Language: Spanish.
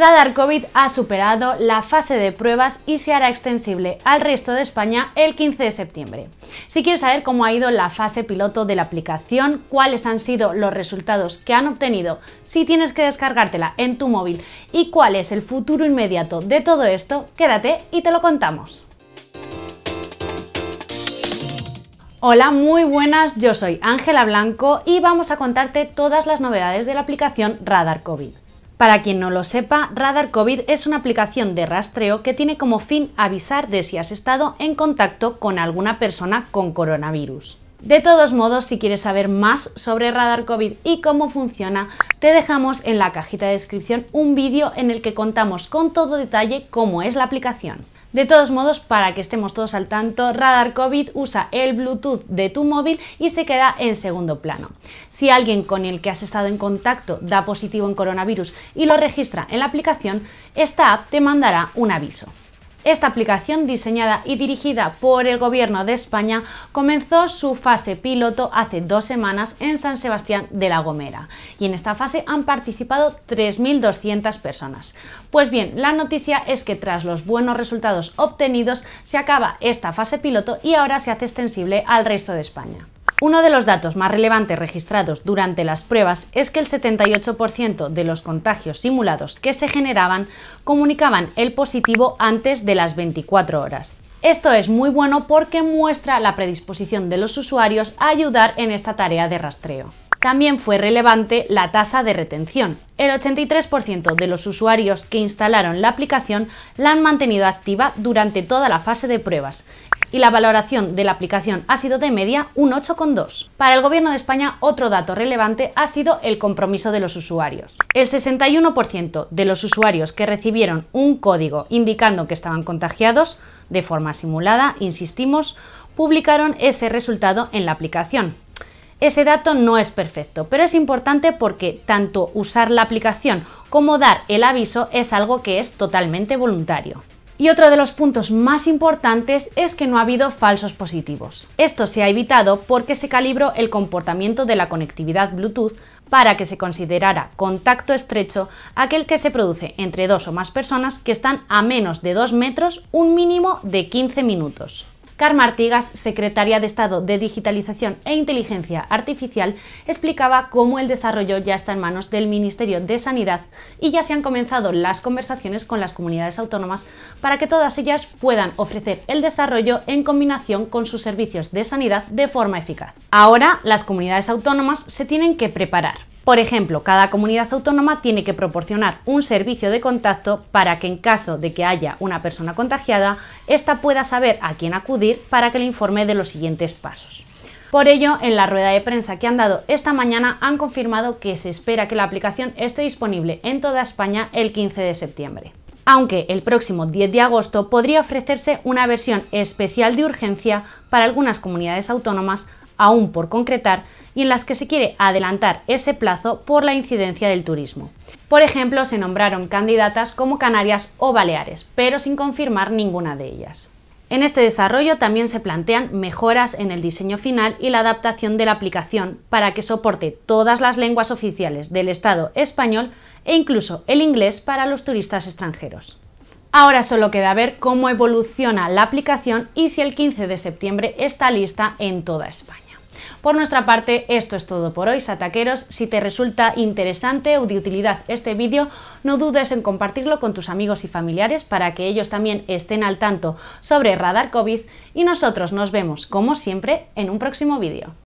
Radar COVID ha superado la fase de pruebas y se hará extensible al resto de España el 15 de septiembre. Si quieres saber cómo ha ido la fase piloto de la aplicación, cuáles han sido los resultados que han obtenido, si tienes que descargártela en tu móvil y cuál es el futuro inmediato de todo esto, quédate y te lo contamos. Hola, muy buenas, yo soy Ángela Blanco y vamos a contarte todas las novedades de la aplicación Radar COVID. Para quien no lo sepa, Radar COVID es una aplicación de rastreo que tiene como fin avisar de si has estado en contacto con alguna persona con coronavirus. De todos modos, si quieres saber más sobre Radar COVID y cómo funciona, te dejamos en la cajita de descripción un vídeo en el que contamos con todo detalle cómo es la aplicación. De todos modos, para que estemos todos al tanto, Radar COVID usa el Bluetooth de tu móvil y se queda en segundo plano. Si alguien con el que has estado en contacto da positivo en coronavirus y lo registra en la aplicación, esta app te mandará un aviso. Esta aplicación, diseñada y dirigida por el Gobierno de España, comenzó su fase piloto hace dos semanas en San Sebastián de La Gomera y en esta fase han participado 3.200 personas. Pues bien, la noticia es que tras los buenos resultados obtenidos se acaba esta fase piloto y ahora se hace extensible al resto de España. Uno de los datos más relevantes registrados durante las pruebas es que el 78% de los contagios simulados que se generaban comunicaban el positivo antes de las 24 horas. Esto es muy bueno porque muestra la predisposición de los usuarios a ayudar en esta tarea de rastreo. También fue relevante la tasa de retención. El 83% de los usuarios que instalaron la aplicación la han mantenido activa durante toda la fase de pruebas y la valoración de la aplicación ha sido de media un 8,2. Para el Gobierno de España, otro dato relevante ha sido el compromiso de los usuarios. El 61% de los usuarios que recibieron un código indicando que estaban contagiados, de forma simulada, insistimos, publicaron ese resultado en la aplicación. Ese dato no es perfecto, pero es importante porque tanto usar la aplicación como dar el aviso es algo que es totalmente voluntario. Y otro de los puntos más importantes es que no ha habido falsos positivos. Esto se ha evitado porque se calibró el comportamiento de la conectividad Bluetooth para que se considerara contacto estrecho aquel que se produce entre dos o más personas que están a menos de 2 metros un mínimo de 15 minutos. Carmen Artigas, secretaria de Estado de Digitalización e Inteligencia Artificial, explicaba cómo el desarrollo ya está en manos del Ministerio de Sanidad y ya se han comenzado las conversaciones con las comunidades autónomas para que todas ellas puedan ofrecer el desarrollo en combinación con sus servicios de sanidad de forma eficaz. Ahora, las comunidades autónomas se tienen que preparar por ejemplo, cada comunidad autónoma tiene que proporcionar un servicio de contacto para que en caso de que haya una persona contagiada, ésta pueda saber a quién acudir para que le informe de los siguientes pasos. Por ello, en la rueda de prensa que han dado esta mañana han confirmado que se espera que la aplicación esté disponible en toda España el 15 de septiembre aunque el próximo 10 de agosto podría ofrecerse una versión especial de urgencia para algunas comunidades autónomas aún por concretar y en las que se quiere adelantar ese plazo por la incidencia del turismo. Por ejemplo, se nombraron candidatas como Canarias o Baleares, pero sin confirmar ninguna de ellas. En este desarrollo también se plantean mejoras en el diseño final y la adaptación de la aplicación para que soporte todas las lenguas oficiales del Estado español e incluso el inglés para los turistas extranjeros. Ahora solo queda ver cómo evoluciona la aplicación y si el 15 de septiembre está lista en toda España. Por nuestra parte, esto es todo por hoy, Sataqueros. Si te resulta interesante o de utilidad este vídeo, no dudes en compartirlo con tus amigos y familiares para que ellos también estén al tanto sobre Radar COVID y nosotros nos vemos, como siempre, en un próximo vídeo.